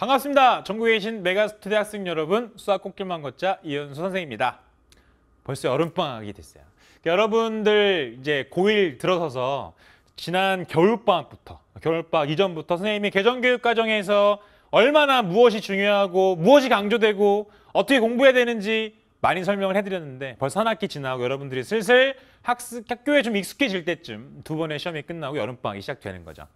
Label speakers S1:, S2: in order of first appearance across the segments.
S1: 반갑습니다. 전국에 계신 메가스터 대학생 여러분, 수학 꽃길만 걷자 이현수 선생입니다. 벌써 여름방학이 됐어요. 여러분들 이제 고1 들어서서 지난 겨울방학부터, 겨울방학 이전부터 선생님이 개정교육 과정에서 얼마나 무엇이 중요하고 무엇이 강조되고 어떻게 공부해야 되는지 많이 설명을 해드렸는데 벌써 한 학기 지나고 여러분들이 슬슬 학습, 학교에 좀 익숙해질 때쯤 두 번의 시험이 끝나고 여름방학이 시작되는 거죠.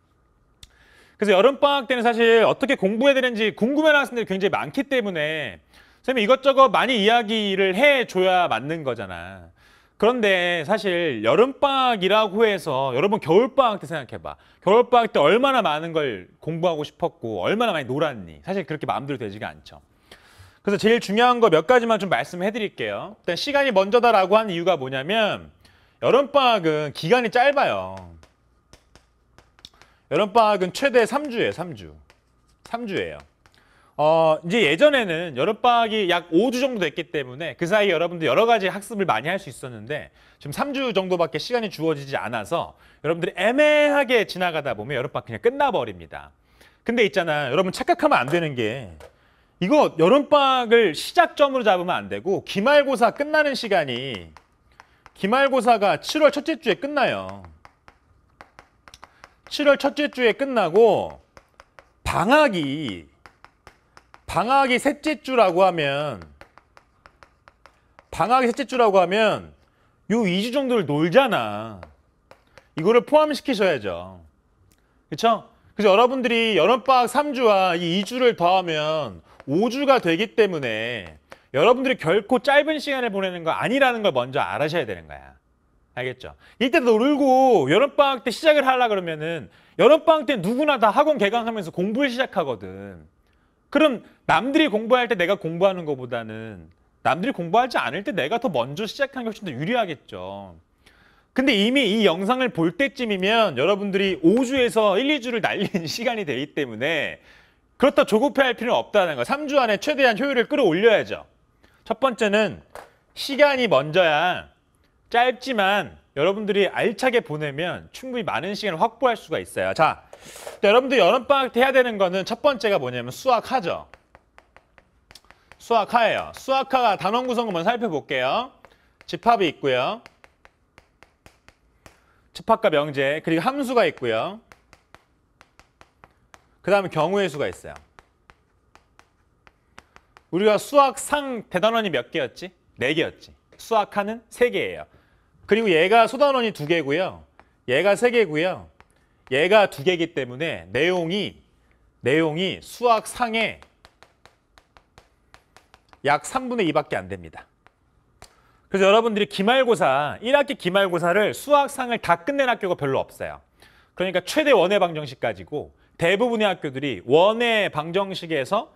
S1: 그래서 여름방학 때는 사실 어떻게 공부해야 되는지 궁금해하는 학생들이 굉장히 많기 때문에 선생님 이것저것 많이 이야기를 해줘야 맞는 거잖아. 그런데 사실 여름방학이라고 해서 여러분 겨울방학 때 생각해봐. 겨울방학 때 얼마나 많은 걸 공부하고 싶었고 얼마나 많이 놀았니? 사실 그렇게 마음대로 되지가 않죠. 그래서 제일 중요한 거 몇 가지만 좀 말씀해 드릴게요. 일단 시간이 먼저다라고 하는 이유가 뭐냐면 여름방학은 기간이 짧아요. 여름방학은 최대 3주예요. 3주. 3주예요. 어, 이제 예전에는 여름방학이 약 5주 정도 됐기 때문에 그 사이 여러분들 여러 가지 학습을 많이 할 수 있었는데 지금 3주 정도밖에 시간이 주어지지 않아서 여러분들이 애매하게 지나가다 보면 여름방학 그냥 끝나버립니다. 근데 있잖아. 여러분 착각하면 안 되는 게 이거 여름방학을 시작점으로 잡으면 안 되고 기말고사 끝나는 시간이 기말고사가 7월 첫째 주에 끝나요. 7월 첫째 주에 끝나고 방학이 방학이 셋째 주라고 하면 방학이 셋째 주라고 하면 요 2주 정도를 놀잖아. 이거를 포함시키셔야죠. 그렇죠? 그래서 여러분들이 여름방학 3주와 이 2주를 더하면 5주가 되기 때문에 여러분들이 결코 짧은 시간을 보내는 거 아니라는 걸 먼저 알아셔야 되는 거야. 알겠죠? 이때도 놀고 여름방학 때 시작을 하려 그러면은 여름방학 때 누구나 다 학원 개강하면서 공부를 시작하거든. 그럼 남들이 공부할 때 내가 공부하는 것보다는 남들이 공부하지 않을 때 내가 더 먼저 시작하는 게 훨씬 더 유리하겠죠. 근데 이미 이 영상을 볼 때쯤이면 여러분들이 5주에서 1, 2주를 날린 시간이 되기 때문에 그렇다 조급해할 필요는 없다는 거. 3주 안에 최대한 효율을 끌어올려야죠. 첫 번째는 시간이 먼저야 짧지만 여러분들이 알차게 보내면 충분히 많은 시간을 확보할 수가 있어요. 자, 여러분들 여름방학 때 해야 되는 거는 첫 번째가 뭐냐면 수학하죠. 수학하예요. 수학하가 단원 구성 한번 살펴볼게요. 집합이 있고요. 집합과 명제, 그리고 함수가 있고요. 그 다음에 경우의 수가 있어요. 우리가 수학상 대단원이 몇 개였지? 네개였지 수학하는 세개예요 그리고 얘가 소단원이 두 개고요. 얘가 세 개고요. 얘가 두 개이기 때문에 내용이 내용이 수학상에 약 3분의 2밖에 안 됩니다. 그래서 여러분들이 기말고사, 1학기 기말고사를 수학상을 다 끝낸 학교가 별로 없어요. 그러니까 최대 원의 방정식까지고 대부분의 학교들이 원의 방정식에서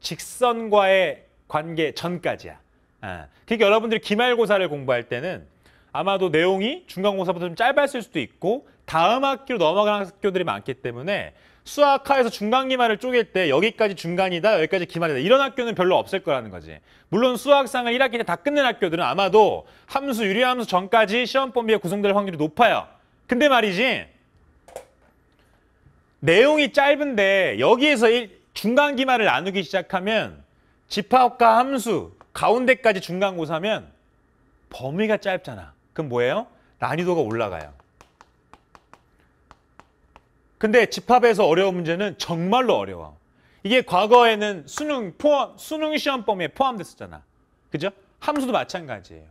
S1: 직선과의 관계 전까지야. 아, 그러니까 여러분들이 기말고사를 공부할 때는 아마도 내용이 중간고사보다 좀 짧았을 수도 있고 다음 학기로 넘어가는 학교들이 많기 때문에 수학하에서 중간 기말을 쪼갤 때 여기까지 중간이다, 여기까지 기말이다 이런 학교는 별로 없을 거라는 거지. 물론 수학상을 1학기 때 다 끝낸 학교들은 아마도 함수, 유리함수 전까지 시험 범위에 구성될 확률이 높아요. 근데 말이지 내용이 짧은데 여기에서 일, 중간 기말을 나누기 시작하면 집합과 함수 가운데까지 중간고사면 범위가 짧잖아. 그럼 뭐예요? 난이도가 올라가요. 근데 집합에서 어려운 문제는 정말로 어려워. 이게 과거에는 수능 포함, 수능 시험 범위에 포함됐었잖아. 그죠? 함수도 마찬가지예요.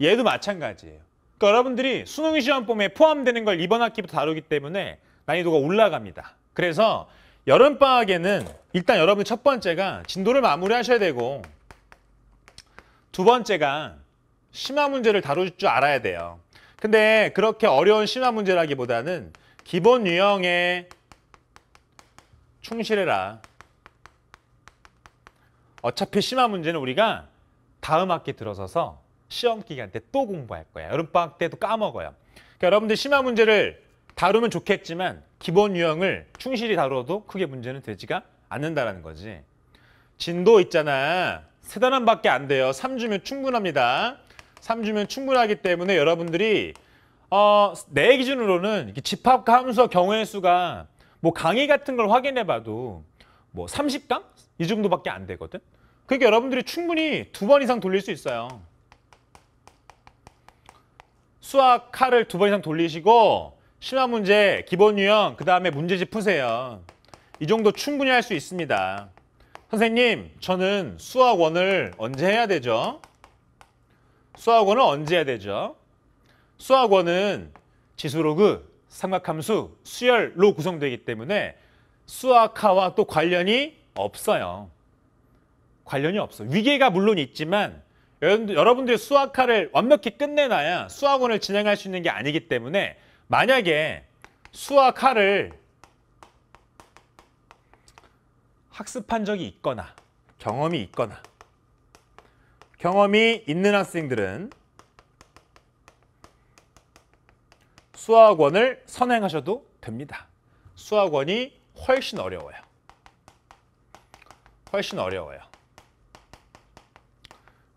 S1: 얘도 마찬가지예요. 그러니까 여러분들이 수능 시험 범위에 포함되는 걸 이번 학기부터 다루기 때문에 난이도가 올라갑니다. 그래서 여름방학에는 일단 여러분 첫 번째가 진도를 마무리하셔야 되고 두 번째가 심화 문제를 다룰 줄 알아야 돼요. 근데 그렇게 어려운 심화 문제라기보다는 기본 유형에 충실해라. 어차피 심화 문제는 우리가 다음 학기 들어서서 시험 기간 때 또 공부할 거야 여름방학 때도 까먹어요. 그러니까 여러분들 심화 문제를 다루면 좋겠지만 기본 유형을 충실히 다루어도 크게 문제는 되지가 않는다라는 거지. 진도 있잖아. 세 단원밖에 안 돼요. 3주면 충분합니다. 3주면 충분하기 때문에 여러분들이 어, 내 기준으로는 집합 함수와 경우의 수가 뭐 강의 같은 걸 확인해 봐도 뭐 30강? 이 정도밖에 안 되거든. 그러니까 여러분들이 충분히 두 번 이상 돌릴 수 있어요. 수학 칼을 두 번 이상 돌리시고 심화 문제, 기본 유형, 그 다음에 문제집 푸세요. 이 정도 충분히 할 수 있습니다. 선생님, 저는 수학 원을 언제 해야 되죠? 수학원은 언제 해야 되죠? 수학원은 지수로그, 삼각함수, 수열로 구성되기 때문에 수학화와 또 관련이 없어요. 관련이 없어. 위계가 물론 있지만 여러분들이 수학화를 완벽히 끝내놔야 수학원을 진행할 수 있는 게 아니기 때문에 만약에 수학화를 학습한 적이 있거나 경험이 있거나 경험이 있는 학생들은 수학원을 선행하셔도 됩니다. 수학원이 훨씬 어려워요. 훨씬 어려워요.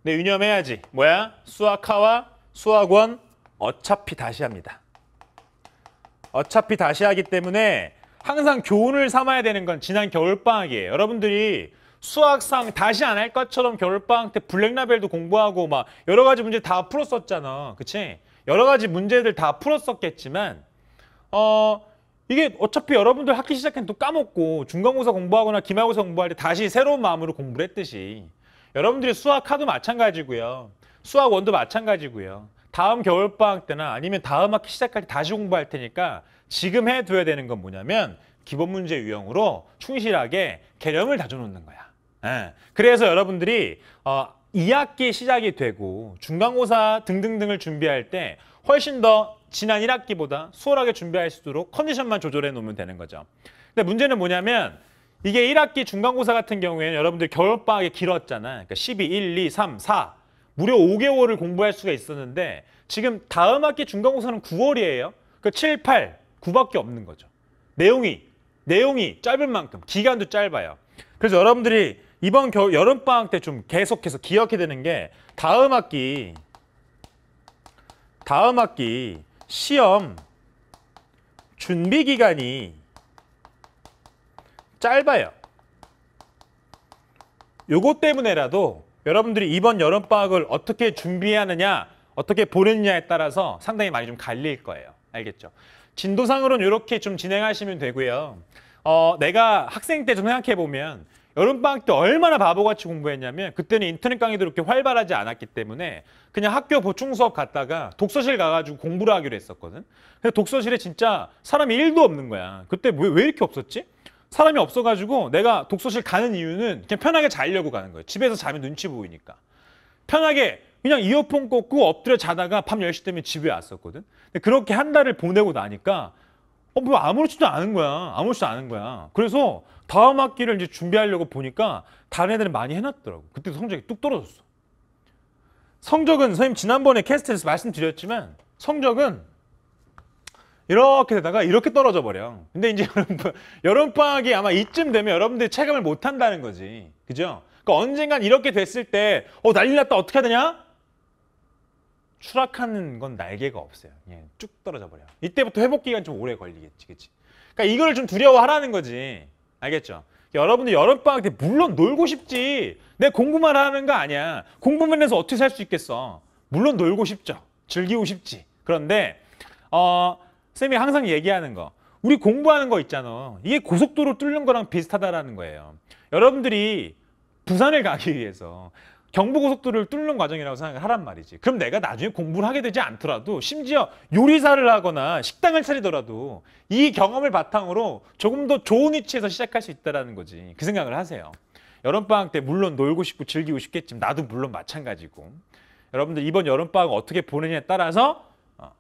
S1: 네, 유념해야지. 뭐야? 수학화와 수학원 어차피 다시 합니다. 어차피 다시 하기 때문에 항상 교훈을 삼아야 되는 건 지난 겨울방학이에요. 여러분들이 수학상 다시 안 할 것처럼 겨울방학 때 블랙라벨도 공부하고 막 여러 가지 문제 다 풀었었잖아. 그치? 여러 가지 문제들 다 풀었었겠지만 어 이게 어차피 여러분들 학기 시작한 또 까먹고 중간고사 공부하거나 기말고사 공부할 때 다시 새로운 마음으로 공부를 했듯이 여러분들이 수학하도 마찬가지고요. 수학원도 마찬가지고요. 다음 겨울방학 때나 아니면 다음 학기 시작할 때 다시 공부할 테니까 지금 해둬야 되는 건 뭐냐면 기본 문제 유형으로 충실하게 개념을 다져놓는 거야. 예. 그래서 여러분들이 어, 2학기 시작이 되고 중간고사 등등등을 준비할 때 훨씬 더 지난 1학기보다 수월하게 준비할 수 있도록 컨디션만 조절해 놓으면 되는 거죠. 근데 문제는 뭐냐면 이게 1학기 중간고사 같은 경우에는 여러분들 겨울방학이 길었잖아요. 그러니까 12, 1, 2, 3, 4 무려 5개월을 공부할 수가 있었는데 지금 다음 학기 중간고사는 9월이에요. 그 그러니까 7, 8, 9밖에 없는 거죠. 내용이 내용이 짧은 만큼 기간도 짧아요. 그래서 여러분들이 이번 겨, 여름방학 때 좀 계속해서 기억해야 되는 게 다음 학기 다음 학기 시험 준비 기간이 짧아요. 요거 때문에라도 여러분들이 이번 여름방학을 어떻게 준비하느냐 어떻게 보느냐에 따라서 상당히 많이 좀 갈릴 거예요. 알겠죠? 진도상으로는 이렇게 좀 진행하시면 되고요. 어, 내가 학생 때 좀 생각해보면 여름방학 때 얼마나 바보같이 공부했냐면 그때는 인터넷 강의도 그렇게 활발하지 않았기 때문에 그냥 학교 보충 수업 갔다가 독서실 가가지고 공부를 하기로 했었거든. 근데 독서실에 진짜 사람이 1도 없는 거야. 그때 왜, 왜 이렇게 없었지? 사람이 없어가지고 내가 독서실 가는 이유는 그냥 편하게 자려고 가는 거예요. 집에서 자면 눈치 보이니까. 편하게 그냥 이어폰 꽂고 엎드려 자다가 밤 10시 되면 집에 왔었거든. 근데 그렇게 한 달을 보내고 나니까 어, 뭐 아무렇지도 않은 거야. 아무렇지도 않은 거야. 그래서 다음 학기를 이제 준비하려고 보니까 다른 애들은 많이 해놨더라고. 그때도 성적이 뚝 떨어졌어. 성적은 선생님 지난번에 캐스트에서 말씀드렸지만 성적은 이렇게 되다가 이렇게 떨어져 버려. 근데 이제 여름방학이 아마 이쯤 되면 여러분들이 체감을 못 한다는 거지. 그죠? 그러니까 언젠간 이렇게 됐을 때, 어, 난리 났다, 어떻게 해야 되냐? 추락하는 건 날개가 없어요. 예, 쭉 떨어져 버려요. 이때부터 회복 기간 좀 오래 걸리겠지, 그렇지? 그러니까 이걸 좀 두려워하라는 거지. 알겠죠? 여러분들 여름방학 때 물론 놀고 싶지. 내 공부만 하는 거 아니야. 공부만 해서 어떻게 살 수 있겠어. 물론 놀고 싶죠. 즐기고 싶지. 그런데 어, 쌤이 항상 얘기하는 거. 우리 공부하는 거 있잖아. 이게 고속도로 뚫는 거랑 비슷하다라는 거예요. 여러분들이 부산을 가기 위해서 경부고속도로를 뚫는 과정이라고 생각하란 을 말이지. 그럼 내가 나중에 공부를 하게 되지 않더라도 심지어 요리사를 하거나 식당을 차리더라도 이 경험을 바탕으로 조금 더 좋은 위치에서 시작할 수 있다는 거지. 그 생각을 하세요. 여름방학 때 물론 놀고 싶고 즐기고 싶겠지만 나도 물론 마찬가지고 여러분들 이번 여름방학 어떻게 보내냐에 따라서 어,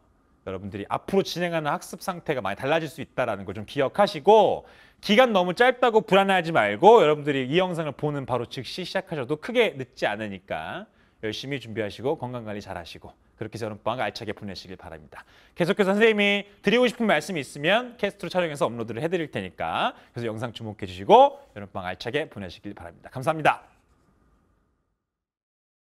S1: 여러분들이 앞으로 진행하는 학습 상태가 많이 달라질 수 있다는 걸 좀 기억하시고 기간 너무 짧다고 불안해하지 말고 여러분들이 이 영상을 보는 바로 즉시 시작하셔도 크게 늦지 않으니까 열심히 준비하시고 건강관리 잘하시고 그렇게 저는 빵 알차게 보내시길 바랍니다. 계속해서 선생님이 드리고 싶은 말씀이 있으면 캐스트로 촬영해서 업로드를 해드릴 테니까 그래서 영상 주목해 주시고 여름 방학 알차게 보내시길 바랍니다. 감사합니다.